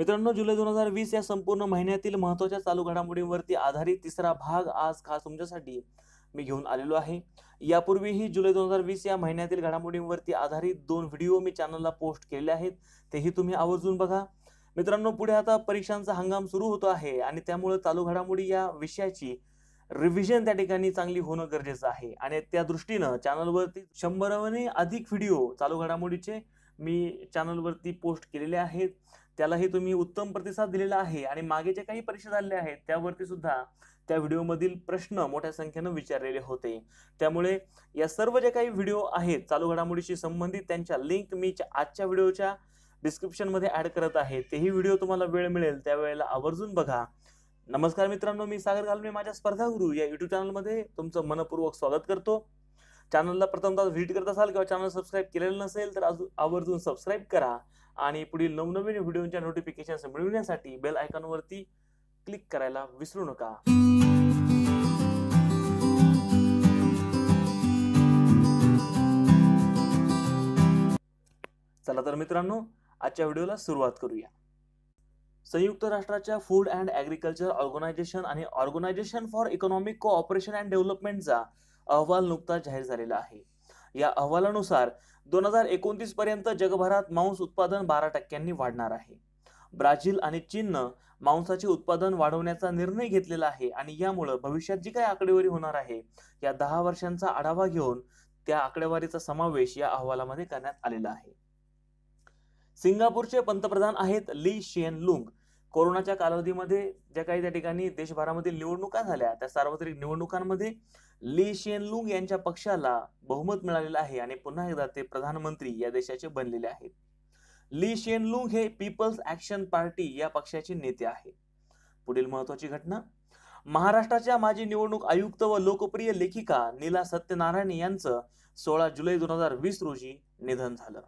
मित्रांनो जुलै दोन हजार वीस या संपूर्ण महिन्यातील महत्त्वाच्या चालू घडामोडींवरती आधारित तिसरा भाग आज खास तुमच्यासाठी मी घेऊन आलेलो आहे यापूर्वीही जुलै दोन हजार वीस या महिन्यातील घडामोडींवरती आधारित दोन व्हिडिओ मी चॅनलला पोस्ट केलेले आहेत तेही तुम्ही आवर्जून बघा मित्रांनो पुढे आता परीक्षांचा हंगाम सुरू होतो आहे आणि त्यामुळे चालू घडामोडी या विषयाची रिव्हिजन त्या ठिकाणी चांगली होणं गरजेचं आहे आणि त्या दृष्टीनं चॅनलवरती शंभरावने अधिक व्हिडिओ चालू घडामोडीचे मी चॅनलवरती पोस्ट केलेले आहेत त्यालाही तुम्ही उत्तम प्रतिसाद दिलेला आहे आणि मागे जे काही परीक्षा झालेल्या आहेत त्यावरती सुद्धा त्या व्हिडिओमधील प्रश्न मोठ्या संख्येनं विचारलेले होते त्यामुळे या सर्व जे काही व्हिडिओ आहेत चालू घडामोडीशी संबंधित त्यांच्या लिंक मी आजच्या व्हिडिओच्या डिस्क्रिप्शनमध्ये ॲड करत आहे तेही व्हिडिओ तुम्हाला वेळ मिळेल त्यावेळेला आवर्जून बघा नमस्कार मित्रांनो मी सागर घालमे माझ्या स्पर्धा गुरु या युट्यूब चॅनलमध्ये तुमचं मनपूर्वक स्वागत करतो चॅनलला प्रथमतः व्हिजिट करत असाल किंवा चॅनल सबस्क्राईब केलेलं नसेल तर आवर्जून सबस्क्राईब करा आणि पुढील नवनवीन व्हिडिओच्या नोटिफिकेशन मिळविण्यासाठी बेल आयकॉनवरती क्लिक करायला विसरू नका चला तर मित्रांनो आजच्या व्हिडिओला सुरुवात करूया संयुक्त राष्ट्राच्या फूड अँड ऍग्रिकल्चर ऑर्गनायझेशन आणि organisation for economic cooperation and डेव्हलपमेंटचा अहवाल नुकताच जाहीर झालेला आहे या अहवालानुसार दोन हजार एकोणतीस पर्यंत जगभरात मांस उत्पादन बारा टक्क्यांनी वाढणार आहे ब्राझील आणि चीननं मांसाचे उत्पादन वाढवण्याचा निर्णय घेतलेला आहे आणि यामुळं भविष्यात जी काही आकडेवारी होणार आहे या दहा वर्षांचा आढावा घेऊन त्या आकडेवारीचा समावेश या अहवालामध्ये करण्यात आलेला आहे सिंगापूरचे पंतप्रधान आहेत ली शेन लुंग कोरोनाच्या कालावधीमध्ये ज्या काही त्या ठिकाणी देशभरामध्ये निवडणुका झाल्या त्या सार्वत्रिक निवडणुकांमध्ये ली शेन लुंग यांच्या पक्षाला बहुमत मिळालेलं आहे आणि पुन्हा एकदा ते प्रधानमंत्री या देशाचे बनलेले आहेत ली शेन लुंग हे पीपल्स ऍक्शन पार्टी या पक्षाचे नेते आहे पुढील महत्वाची घटना महाराष्ट्राच्या माजी निवडणूक आयुक्त व लोकप्रिय लेखिका नीला सत्यनारायण यांचं सोळा जुलै दोन हजार वीस रोजी निधन झालं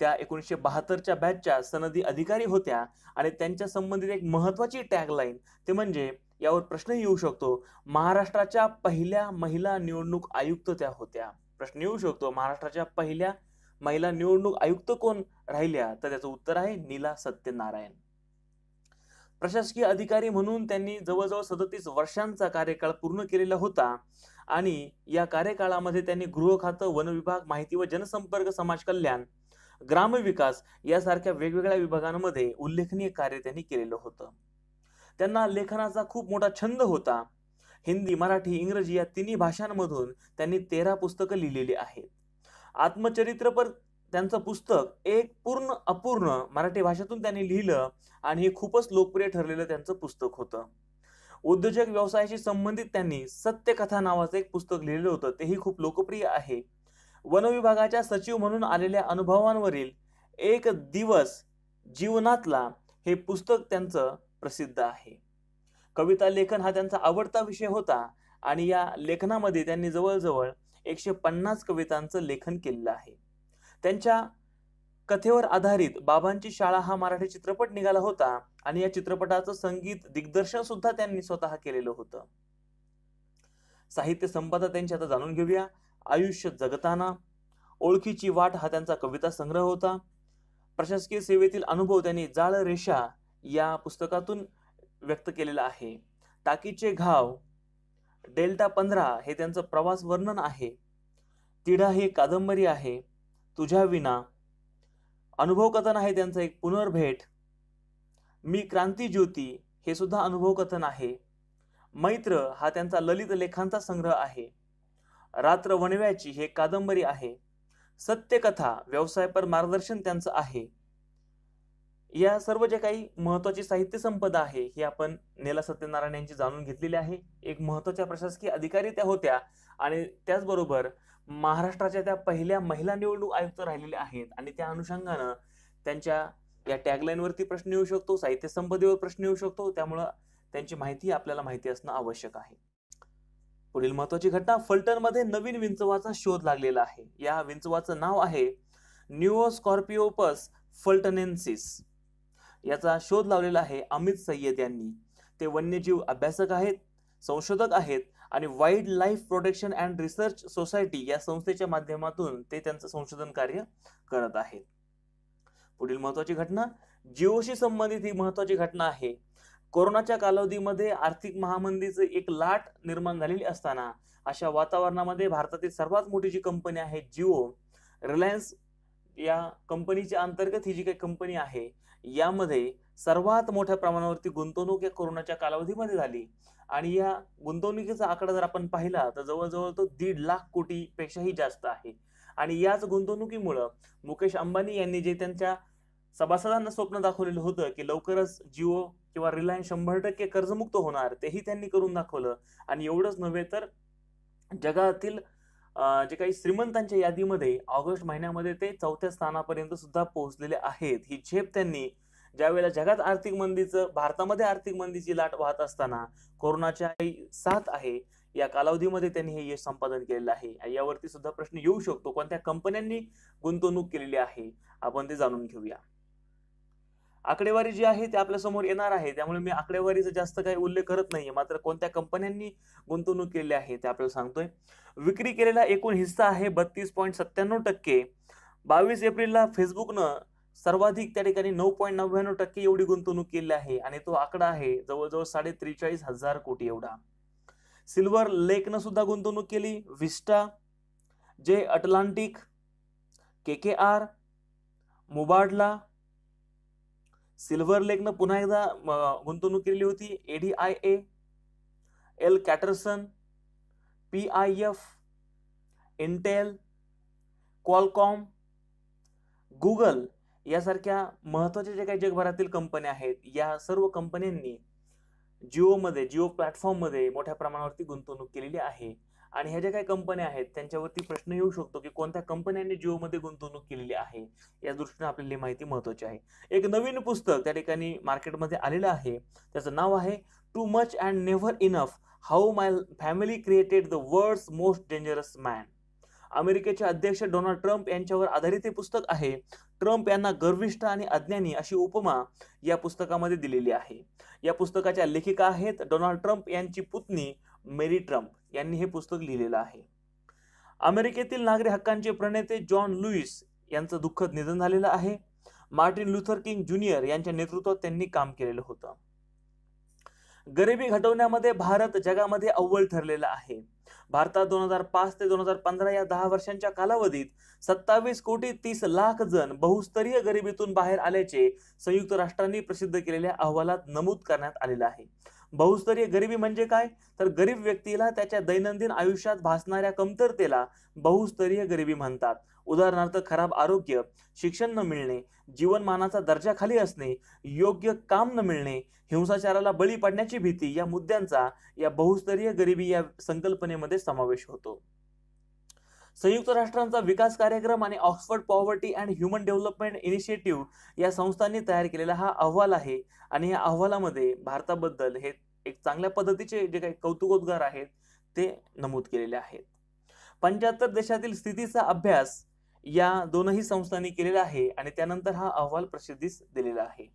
त्या एकोणीसशे बहात्तरच्या बॅचच्या सनदी अधिकारी होत्या आणि त्यांच्या संबंधित एक महत्त्वाची लाईन ते म्हणजे यावर प्रश्नही येऊ शकतो महाराष्ट्राच्या पहिल्या महिला निवडणूक आयुक्त त्या होत्या प्रश्न येऊ शकतो महाराष्ट्राच्या पहिल्या महिला निवडणूक आयुक्त कोण राहिल्या तर त्याचं उत्तर आहे नीला सत्यनारायण प्रशासकीय अधिकारी म्हणून त्यांनी जवळजवळ सदतीस वर्षांचा कार्यकाळ पूर्ण केलेला होता आणि या कार्यकाळामध्ये त्यांनी गृह खातं वन विभाग माहिती व जनसंपर्क समाज कल्याण ग्रामविकास यासारख्या वेगवेगळ्या विभागांमध्ये उल्लेखनीय कार्य त्यांनी केलेलं होतं त्यांना लेखनाचा खूप मोठा छंद होता हिंदी मराठी इंग्रजी या तिन्ही भाषांमधून त्यांनी तेरा पुस्तकं लिहिलेली आहेत आत्मचरित्रपर त्यांचं पुस्तक एक पूर्ण अपूर्ण मराठी भाषेतून त्यांनी लिहिलं आणि हे खूपच लोकप्रिय ठरलेलं त्यांचं पुस्तक होतं उद्योजक व्यवसायाशी संबंधित त्यांनी सत्यकथा नावाचं एक पुस्तक लिहिलेलं होतं तेही खूप लोकप्रिय आहे वनविभागाच्या सचिव म्हणून आलेल्या अनुभवांवरील एक दिवस जीवनातला हे पुस्तक त्यांचं प्रसिद्ध आहे कविता लेखन हा त्यांचा आवडता विषय होता आणि या लेखनामध्ये त्यांनी जवळजवळ एकशे पन्नास कवितांचं लेखन केलेलं आहे त्यांच्या कथेवर आधारित बाबांची शाळा हा मराठी चित्रपट निघाला होता आणि या चित्रपटाचं संगीत दिग्दर्शन सुद्धा त्यांनी स्वतः केलेलं होतं साहित्य संपदा त्यांची आता जाणून घेऊया आयुष्य जगताना ओळखीची वाट हा त्यांचा कविता संग्रह होता प्रशासकीय सेवेतील अनुभव त्यांनी जाळ रेषा या पुस्तकातून व्यक्त केलेला आहे टाकीचे घाव डेल्टा पंधरा हे त्यांचं प्रवास वर्णन आहे तिढा ही कादंबरी आहे तुझ्या विना अनुभव कथन आहे त्यांचा एक पुनर्भेट मी क्रांती ज्योती हे सुद्धा अनुभव कथन आहे मैत्र हा त्यांचा ललित लेखांचा संग्रह आहे रात्र वणव्याची हे कादंबरी आहे सत्यकथा व्यवसायपर मार्गदर्शन त्यांचं आहे या सर्व जे काही महत्त्वाची साहित्य संपदा आहे ही आपण नेला सत्यनारायण यांची जाणून घेतलेली आहे एक महत्त्वाच्या प्रशासकीय अधिकारी त्या होत्या आणि त्याचबरोबर महाराष्ट्राच्या त्या पहिल्या महिला निवडणूक आयुक्त राहिलेल्या आहेत आणि त्या अनुषंगानं त्यांच्या या टॅगलाईनवरती प्रश्न येऊ शकतो साहित्य संपदेवर प्रश्न येऊ शकतो त्यामुळं त्यांची माहिती आपल्याला माहिती असणं आवश्यक आहे पुढील महत्वाची घटना मध्ये नवीन विंचवाचा शोध लागलेला आहे या विंचवाचं नाव आहे न्यूओस्कॉर्पिओपस फलटनेन्सिस याचा शोध लावलेला आहे अमित सय्यद यांनी ते वन्यजीव अभ्यासक आहेत संशोधक आहेत आणि wildlife protection and research society या संस्थेच्या माध्यमातून ते त्यांचं संशोधन कार्य करत आहेत पुढील महत्वाची घटना जिओशी संबंधित ही महत्वाची घटना आहे कोरोनाच्या कालावधीमध्ये आर्थिक महामंदीचं एक लाट निर्माण झालेली असताना अशा वातावरणामध्ये भारतातील सर्वात मोठी जी कंपनी आहे जिओ रिलायन्स या कंपनीच्या अंतर्गत ही जी काही कंपनी आहे यामध्ये सर्वात मोठ्या प्रमाणावरती गुंतवणूक या कोरोनाच्या कालावधीमध्ये झाली आणि या गुंतवणुकीचा आकडा जर आपण पाहिला तर जवळजवळ तो दीड लाख कोटीपेक्षाही जास्त आहे आणि याच गुंतवणुकीमुळं मुकेश अंबानी यांनी जे त्यांच्या सभासदांना स्वप्न दाखवलेलं होतं की लवकरच जिओ किंवा रिलायन्स शंभर टक्के कर्जमुक्त होणार तेही त्यांनी करून दाखवलं आणि एवढंच नव्हे तर जगातील जे काही श्रीमंतांच्या यादीमध्ये ऑगस्ट महिन्यामध्ये ते चौथ्या स्थानापर्यंत सुद्धा पोहोचलेले आहेत ही झेप त्यांनी ज्यावेळेला जगात आर्थिक मंदीचं भारतामध्ये आर्थिक मंदीची लाट वाहत असताना कोरोनाच्या साथ आहे या कालावधीमध्ये त्यांनी हे यश संपादन केलेलं आहे यावरती सुद्धा प्रश्न येऊ शकतो कोणत्या कंपन्यांनी गुंतवणूक केलेली आहे आपण ते जाणून घेऊया आकडेवारी जी आहे ती आपल्यासमोर येणार आहे त्यामुळे मी आकडेवारीचा जास्त काही उल्लेख करत नाहीये मात्र कोणत्या कंपन्यांनी गुंतवणूक केली आहे ते आपल्याला सांगतोय विक्री केलेला एकूण हिस्सा आहे बत्तीस पॉईंट सत्त्याण्णव टक्के बावीस एप्रिलला फेसबुकनं सर्वाधिक त्या ठिकाणी नऊ पॉईंट नव्याण्णव टक्के एवढी गुंतवणूक केली आहे आणि तो आकडा आहे जवळजवळ साडे त्रेचाळीस हजार कोटी एवढा सिल्वर लेकनं सुद्धा गुंतवणूक केली विस्टा जे Atlantic K K R Mubadala Silver लेकनं पुन्हा एकदा गुंतवणूक केलेली होती A D I L Catterton P I F Intel Qualcomm Google यासारख्या महत्त्वाच्या ज्या काही जगभरातील कंपन्या आहेत या सर्व कंपन्यांनी जिओमध्ये जिओ प्लॅटफॉर्ममध्ये मोठ्या प्रमाणावरती गुंतवणूक केलेली आहे आणि ह्या ज्या काही कंपन्या आहेत त्यांच्यावरती प्रश्न येऊ शकतो की कोणत्या कंपन्यांनी जिओमध्ये गुंतवणूक केलेली आहे या दृष्टीने आपल्याला माहिती महत्वाची आहे एक नवीन पुस्तक त्या ठिकाणी मार्केटमध्ये आलेलं आहे त्याचं नाव आहे too much and never enough how my family created the world most dangerous man अमेरिकेचे अध्यक्ष डोनाल्ड ट्रम्प यांच्यावर आधारित हे पुस्तक आहे ट्रम्प यांना गर्विष्ठ आणि अज्ञानी अशी उपमा या पुस्तकामध्ये दिलेली आहे या पुस्तकाच्या लेखिका आहेत डोनाल्ड ट्रम्प यांची पुतणी मेरी ट्रम्प यांनी हे पुस्तक लिहिलेलं आहे अमेरिकेतील नागरी हक्कांचे प्रणेते जॉन लुईस यांचं दुःखद निधन झालेलं आहे मार्टिन लुथर किंग ज्युनियर यांच्या नेतृत्वात त्यांनी काम केलेलं होतं गरिबी घटवण्यामध्ये भारत जगामध्ये अव्वल ठरलेला आहे भारतात दोन हजार पाच ते दोन हजार पंधरा या दहा वर्षांच्या कालावधीत सत्तावीस कोटी तीस लाख जण बहुस्तरीय गरिबीतून बाहेर आल्याचे संयुक्त राष्ट्रांनी प्रसिद्ध केलेल्या अहवालात नमूद करण्यात आलेलं आहे बहुस्तरीय गरिबी म्हणजे काय तर गरीब व्यक्तीला त्याच्या दैनंदिन आयुष्यात भासणाऱ्या कमतरतेला बहुस्तरीय गरिबी म्हणतात उदाहरणार्थ खराब आरोग्य शिक्षण न मिळणे जीवनमानाचा दर्जा खाली असणे योग्य काम न मिळणे हिंसाचाराला बळी पडण्याची भीती या मुद्द्यांचा या बहुस्तरीय गरिबी या संकल्पनेमध्ये समावेश होतो संयुक्त राष्ट्रांचा विकास कार्यक्रम आणि Oxford poverty and human development initiative या संस्थांनी तयार केलेला हा अहवाल आहे आणि या अहवालामध्ये भारताबद्दल हे एक चांगल्या पद्धतीचे जे काही कौतुकोद्गार आहेत ते नमूद केलेले आहेत पंच्याहत्तर देशातील स्थितीचा अभ्यास या दोनही संस्थांनी केलेला आहे आणि त्यानंतर हा अहवाल प्रसिद्धीस दिलेला आहे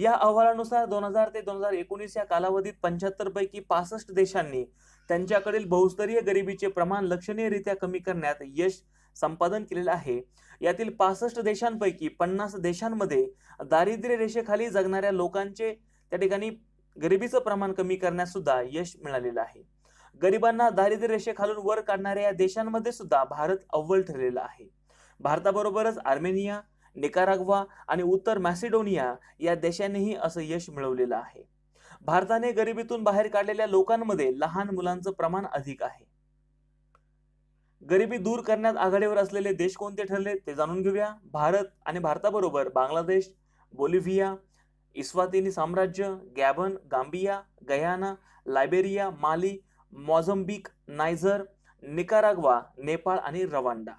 या अहवालानुसार दोन हजार ते दोन हजार एकोणीस या कालावधीत पंच्याहत्तर पैकी पासष्ट देशांनी त्यांच्याकडील बहुस्तरीय गरिबीचे प्रमाण लक्षणीयरित्या कमी करण्यात यश संपादन केलेलं आहे यातील पासष्ट देशांपैकी पन्नास देशांमध्ये दारिद्र्य रेषेखाली जगणाऱ्या लोकांचे त्या ठिकाणी गरिबीचं प्रमाण कमी करण्यास सुद्धा यश मिळालेलं आहे गरिबांना दारिद्र्य रेषेखालून वर काढणाऱ्या या देशांमध्ये सुद्धा भारत अव्वल ठरलेला आहे भारताबरोबरच आर्मेनिया निकाराग्वा आणि उत्तर मॅसिडोनिया या देशांनीही असं यश मिळवलेलं आहे भारताने गरिबीतून बाहेर काढलेल्या लोकांमध्ये लहान मुलांचं प्रमाण अधिक आहे गरिबी दूर करण्यात आघाडीवर असलेले देश कोणते ठरले ते जाणून घेऊया भारत आणि भारताबरोबर बांगलादेश बोलिव्हिया इस्वातिनी साम्राज्य Gabon Gambia Guyana Liberia Mali Mozambique Niger Nicaragua Nepal आणि रवांडा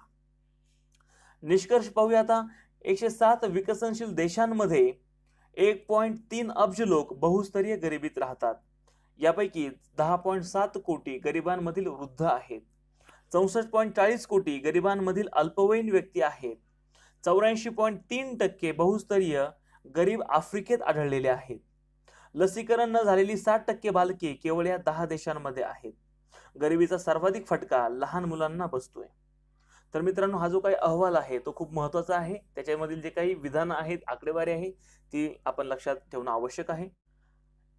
निष्कर्ष पाहूया आता एकशे सात विकसनशील देशांमध्ये एक पॉईंट तीन अब्ज लोक बहुस्तरीय गरिबीत राहतात यापैकी दहा पॉईंट सात कोटी गरिबांमधील वृद्ध आहेत चौसष्ट पॉईंट चाळीस कोटी गरिबांमधील अल्पवयीन व्यक्ती आहेत चौऱ्याऐंशी पॉईंट तीन टक्के बहुस्तरीय गरीब आफ्रिकेत आढळलेले आहेत लसीकरण न झालेली साठ टक्के बालके केवळ या दहा देशांमध्ये आहेत गरिबीचा सर्वाधिक फटका लहान मुलांना बसतोय तर मित्रांनो हा जो काही अहवाल आहे तो खूप महत्त्वाचा आहे त्याच्यामधील जे काही विधान आहेत आकडेवारी आहे ती आपण लक्षात ठेवणं आवश्यक आहे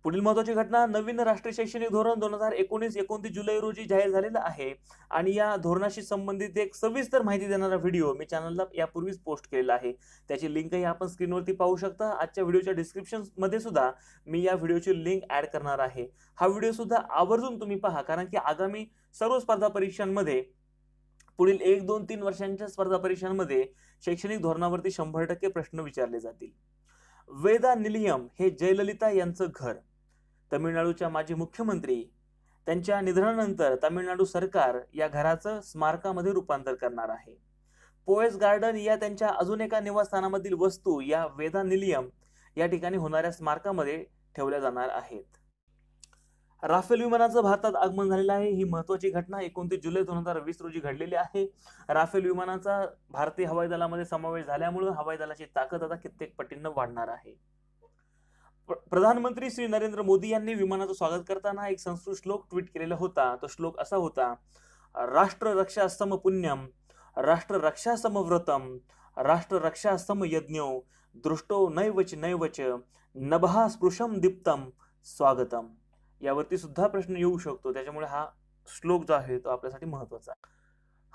पुढील महत्वाची घटना नवीन राष्ट्रीय शैक्षणिक धोरण दोन हजार एकोणीस एकोणतीस जुलै रोजी जाहीर झालेलं आहे आणि या धोरणाशी संबंधित एक सविस्तर माहिती देणारा व्हिडिओ मी चॅनलला यापूर्वीच पोस्ट केलेला आहे त्याची लिंकही आपण स्क्रीनवरती पाहू शकता आजच्या व्हिडिओच्या मध्ये सुद्धा मी या व्हिडिओची लिंक ॲड करणार आहे हा व्हिडिओ सुद्धा आवर्जून तुम्ही पहा कारण की आगामी सर्व स्पर्धा परीक्षांमध्ये पुढील एक दोन तीन वर्षांच्या स्पर्धा परीक्षांमध्ये शैक्षणिक धोरणावरती शंभर टक्के प्रश्न विचारले जातील वेदा निलियम हे जयललिता यांचं घर तमिळनाडूच्या माजी मुख्यमंत्री त्यांच्या निधनानंतर तमिळनाडू सरकार या घराचं स्मारकामध्ये रूपांतर करणार आहे पोएस गार्डन या त्यांच्या अजून एका निवासस्थानामधील वस्तू या वेदा निलियम या ठिकाणी होणाऱ्या स्मारकामध्ये ठेवल्या जाणार आहेत राफेल विमानाचं भारतात आगमन झालेलं आहे ही महत्त्वाची घटना एकोणतीस जुलै दोन हजार वीस रोजी घडलेली आहे राफेल विमानाचा भारतीय हवाई दलामध्ये समावेश झाल्यामुळं हवाई दलाची ताकद आता कित्येक पटीनं वाढणार आहे प्रधानमंत्री श्री नरेंद्र मोदी यांनी विमानाचं स्वागत करताना एक संस्कृत श्लोक ट्विट केलेला होता तो श्लोक असा होता राष्ट्र रक्षा सम पुण्यम राष्ट्र रक्षा व्रतम राष्ट्र रक्षा सम यज्ञो दृष्टो नैवच नैवच नभा स्पृशम दीप्तम स्वागतम यावरती सुद्धा प्रश्न येऊ शकतो त्याच्यामुळे हा श्लोक जो आहे तो आपल्यासाठी महत्त्वाचा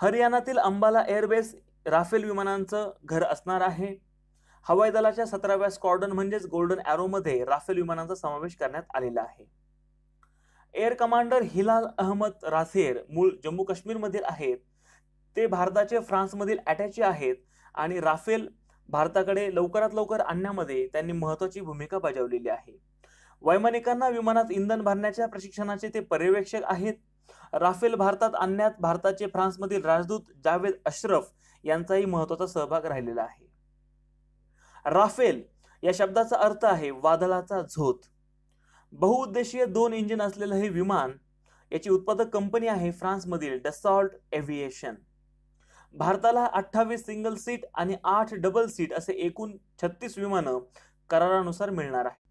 हरियाणातील अंबाला एअरबेस राफेल विमानांचं घर असणार आहे हवाई दलाच्या सतराव्या स्क्वॉर्डन म्हणजेच गोल्डन मध्ये राफेल विमानांचा समावेश करण्यात आलेला आहे एअर कमांडर हिलाल अहमद राथेर मूळ जम्मू काश्मीर मधील आहेत ते भारताचे फ्रान्समधील अटॅची आहेत आणि राफेल भारताकडे लवकरात लवकर आणण्यामध्ये त्यांनी महत्त्वाची भूमिका बजावलेली आहे वैमानिकांना विमानात इंधन भरण्याच्या प्रशिक्षणाचे ते पर्यवेक्षक आहेत राफेल भारतात आणण्यात भारताचे फ्रान्समधील राजदूत जावेद अश्रफ यांचाही महत्वाचा सहभाग राहिलेला आहे राफेल या शब्दाचा अर्थ आहे वादळाचा झोत बहुउद्देशीय दोन इंजिन असलेलं हे विमान याची उत्पादक कंपनी आहे फ्रान्समधील डसॉल्ट एव्हिएशन भारताला अठ्ठावीस सिंगल सीट आणि आठ डबल सीट असे एकूण छत्तीस विमानं करारानुसार मिळणार आहे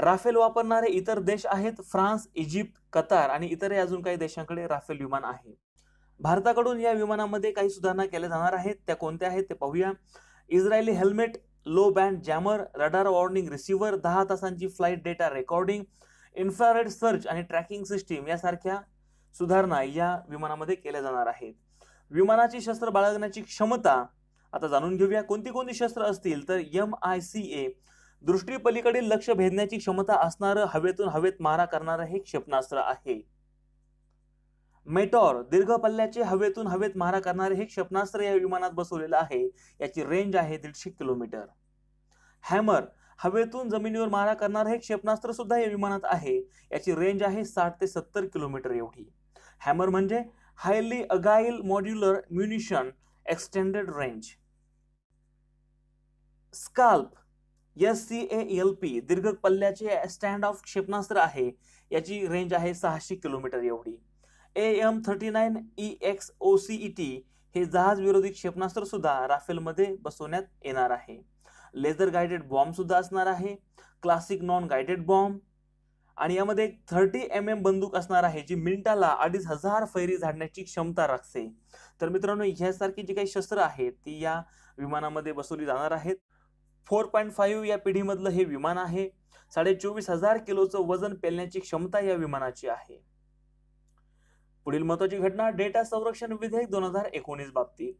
राफेल वापरणारे इतर देश आहेत फ्रान्स इजिप्त कतार आणि इतरही अजून काही देशांकडे राफेल विमान आहे भारताकडून या विमानामध्ये काही सुधारणा केल्या जाणार आहेत त्या कोणत्या आहेत ते पाहूया Israeli helmet low band jammer radar warning receiver दहा तासांची flight data recording infrared search आणि ट्रॅकिंग सिस्टीम यासारख्या सुधारणा या विमानामध्ये केल्या जाणार आहेत विमानाची शस्त्र बाळगण्याची क्षमता आता जाणून घेऊया कोणती कोणती शस्त्र असतील तर एम आय सी ए दृष्टीपलीकडील लक्ष भेदण्याची क्षमता असणारं हवेतून हवेत मारा करणारं हे क्षेपणास्त्र आहे मेटॉर दीर्घ पल्ल्याचे हवेतून हवेत मारा करणारे हे क्षेपणास्त्र या विमानात बसवलेलं आहे याची रेंज आहे दीडशे किलोमीटर हॅमर हवेतून जमिनीवर मारा करणारं हे क्षेपणास्त्र सुद्धा या विमानात आहे याची रेंज आहे साठ ते सत्तर किलोमीटर एवढी हॅमर म्हणजे highly agile modular munition extended range SCALP S C L P दीर्घ पल्ल्याचे स्टँड ऑफ क्षेपणास्त्र आहे याची रेंज आहे सहाशे किलोमीटर एवढी A M thirty nine E X O C E T हे जहाज विरोधी क्षेपणास्त्र सुद्धा राफेलमध्ये बसवण्यात येणार आहे लेझर गायडेड बॉम्ब सुद्धा असणार आहे क्लासिक नॉन गायडेड बॉम्ब आणि यामध्ये थर्टी एम एम बंदूक असणार आहे जी मिनिटाला अडीच हजार फैरी झाडण्याची क्षमता राखते तर मित्रांनो ह्यासारखी जी काही शस्त्र आहेत ती या विमानामध्ये बसवली जाणार आहेत फोर पॉईंट फाईव्ह या पिढीमधलं हे विमान आहे साडे चोवीस हजार किलोचं वजन पेलण्याची क्षमता या विमानाची आहे पुढील महत्वाची घटना डेटा संरक्षण विधेयक दोन हजार एकोणीस बाबतीत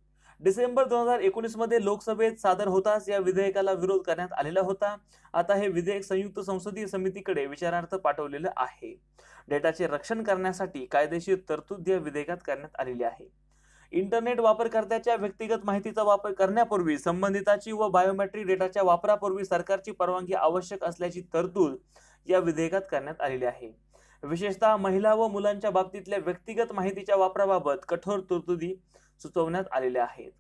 डिसेंबर दोन हजार एकोणीस मध्ये लोकसभेत सादर होताच या विधेयकाला विरोध करण्यात आलेला होता आता हे विधेयक संयुक्त संसदीय समितीकडे विचारार्थ पाठवलेलं आहे डेटाचे रक्षण करण्यासाठी कायदेशीर तरतूद या विधेयकात करण्यात आलेली आहे इंटरनेट वापरकर्त्याच्या व्यक्तिगत माहितीचा वापर करण्यापूर्वी संबंधिताची व बायोमेट्रिक डेटाच्या वापरापूर्वी सरकारची परवानगी आवश्यक असल्याची तरतूद या विधेयकात करण्यात आलेली आहे विशेषतः महिला व मुलांच्या बाबतीतल्या व्यक्तिगत माहितीच्या वापराबाबत कठोर तरतुदी सुचवण्यात आलेल्या आहेत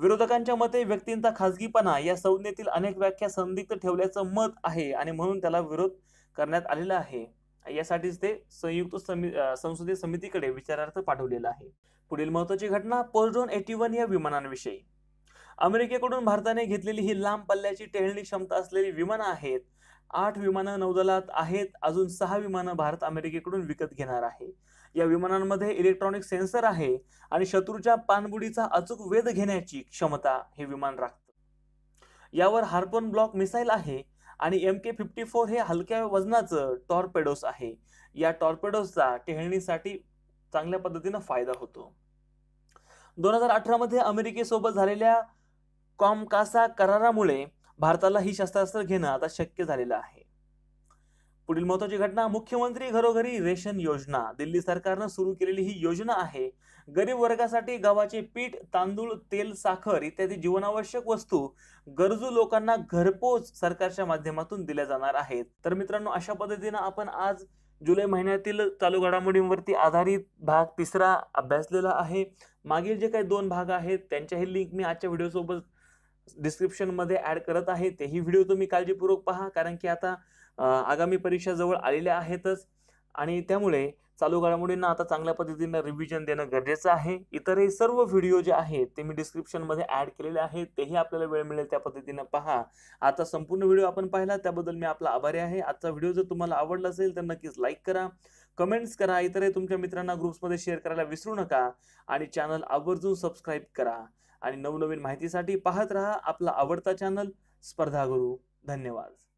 विरोधकांच्या मते व्यक्तींचा खासगीपणा या संज्ञेतील अनेक व्याख्या संदिग्ध ठेवल्याचं मत आहे आणि म्हणून त्याला विरोध करण्यात आलेला आहे यासाठीच ते संयुक्त समि संसदीय समितीकडे विचारार्थ पाठवलेला आहे पुढील महत्त्वाची घटना पोलड्रोन एटी वन या विमानांविषयी अमेरिकेकडून भारताने घेतलेली ही लांब पल्ल्याची टेहळणी क्षमता असलेली विमानं आहेत आठ विमानं नौदलात आहेत अजून सहा विमानं भारत अमेरिकेकडून विकत घेणार आहे या विमानांमध्ये इलेक्ट्रॉनिक सेन्सर आहे आणि शत्रूच्या पाणबुडीचा अचूक वेध घेण्याची क्षमता हे विमान राखतं यावर हार्पोन ब्लॉक मिसाईल आहे आणि एम के फिफ्टी फोर हे हलक्या वजनाचं टॉर्पेडोस आहे या टॉर्पेडोसचा टेहळणीसाठी चांगल्या पद्धतीनं फायदा होतो दोन हजार अठरामध्ये अमेरिकेसोबत झालेल्या कॉमकासा करारामुळे भारताला ही शस्त्रास्त्र घेणं आता शक्य झालेलं आहे पुढील महत्वाची घटना मुख्यमंत्री घरोघरी रेशन योजना दिल्ली सरकारनं सुरू केलेली ही योजना आहे गरीब वर्गासाठी गव्हाचे पीठ तांदूळ तेल साखर इत्यादी जीवनावश्यक वस्तू गरजू लोकांना घरपोच सरकारच्या माध्यमातून दिल्या जाणार आहेत तर मित्रांनो अशा पद्धतीनं आपण आज जुलै महिन्यातील चालू घडामोडींवरती आधारित भाग तिसरा अभ्यासलेला आहे मागील जे काही दोन भाग आहेत त्यांच्याही लिंक मी आजच्या व्हिडिओसोबत डिस्क्रिप्शनमध्ये ॲड करत आहे तेही व्हिडिओ तुम्ही काळजीपूर्वक पहा कारण की आता आगामी परीक्षा जवळ आलेल्या आहेतच आणि त्यामुळे चालू घडामोडींना आता चांगल्या पद्धतीनं रिव्हिजन देणं गरजेचं आहे इतरही सर्व व्हिडिओ जे आहेत ते मी डिस्क्रिप्शनमध्ये ॲड केलेले आहेत तेही आपल्याला वेळ मिळेल त्या पद्धतीनं पहा आता संपूर्ण व्हिडिओ आपण पाहिला त्याबद्दल मी आपला आभारी आहे आजचा व्हिडिओ जर तुम्हाला आवडला असेल तर नक्कीच लाईक करा कमेंट्स करा इतरही तुमच्या मित्रांना ग्रुप्समध्ये शेअर करायला विसरू नका आणि चॅनल आवर्जून सबस्क्राईब करा आणि नवनवीन माहितीसाठी पाहत रहा आपला आवडता चॅनल स्पर्धा गुरु धन्यवाद